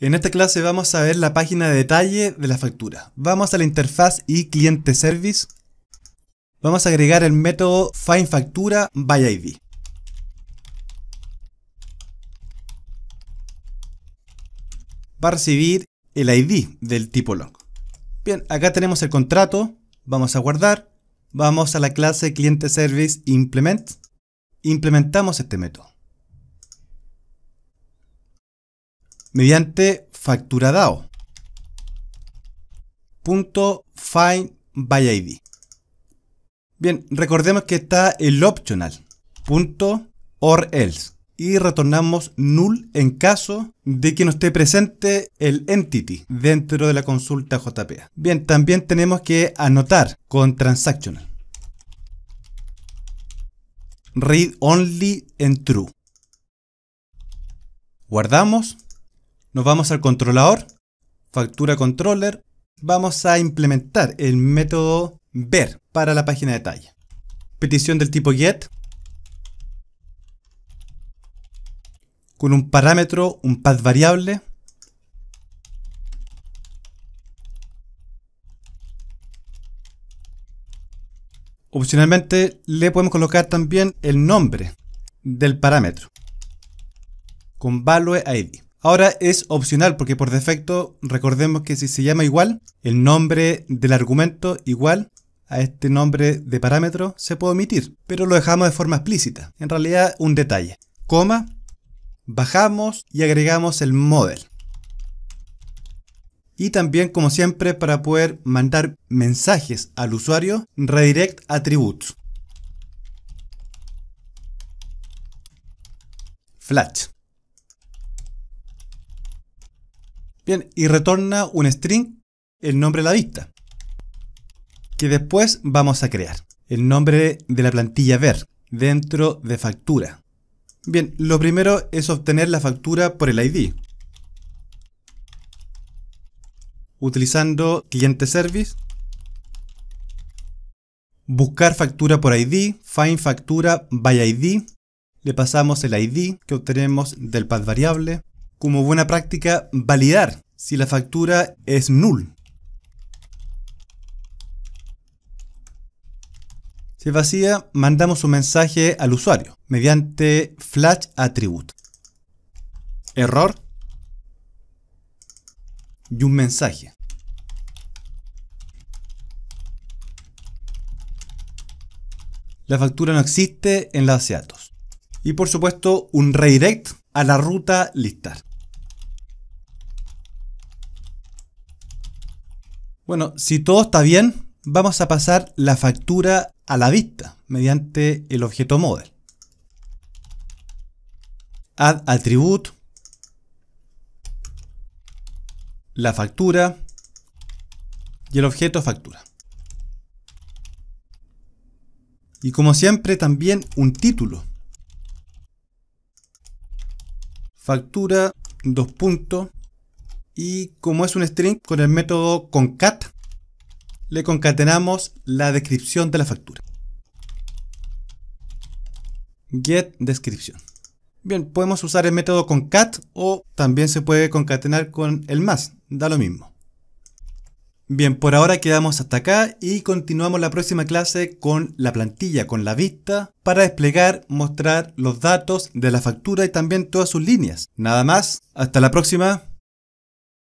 En esta clase vamos a ver la página de detalle de la factura. Vamos a la interfaz y cliente service. Vamos a agregar el método findFacturaById. by Va a recibir el ID del tipo log. Bien, acá tenemos el contrato. Vamos a guardar. Vamos a la clase cliente service implement. Implementamos este método. mediante factura Bien, recordemos que está el optional. or else. Y retornamos null en caso de que no esté presente el entity dentro de la consulta JPA. Bien, también tenemos que anotar con transactional. Read only en true. Guardamos nos vamos al controlador, factura controller, vamos a implementar el método ver para la página de detalle. Petición del tipo get con un parámetro, un path variable Opcionalmente le podemos colocar también el nombre del parámetro con value id. Ahora es opcional porque por defecto recordemos que si se llama igual, el nombre del argumento igual a este nombre de parámetro se puede omitir, pero lo dejamos de forma explícita. En realidad un detalle. Coma, bajamos y agregamos el model. Y también, como siempre, para poder mandar mensajes al usuario, redirect attributes. Flash. Bien, y retorna un string, el nombre de la vista, que después vamos a crear. El nombre de la plantilla ver dentro de factura. Bien, lo primero es obtener la factura por el ID. Utilizando cliente service, buscar factura por ID, find factura by ID, le pasamos el ID que obtenemos del path variable, como buena práctica validar si la factura es null. Si es vacía, mandamos un mensaje al usuario mediante flash attribute. Error y un mensaje. La factura no existe en la base de datos. Y por supuesto, un redirect a la ruta listar. Bueno, si todo está bien, vamos a pasar la factura a la vista mediante el objeto model. Add attribute, la factura y el objeto factura. Y como siempre también un título. Factura, dos puntos, y como es un string, con el método concat le concatenamos la descripción de la factura. Get descripción. Bien, podemos usar el método concat o también se puede concatenar con el más, da lo mismo. Bien, por ahora quedamos hasta acá y continuamos la próxima clase con la plantilla, con la vista, para desplegar, mostrar los datos de la factura y también todas sus líneas. Nada más, hasta la próxima.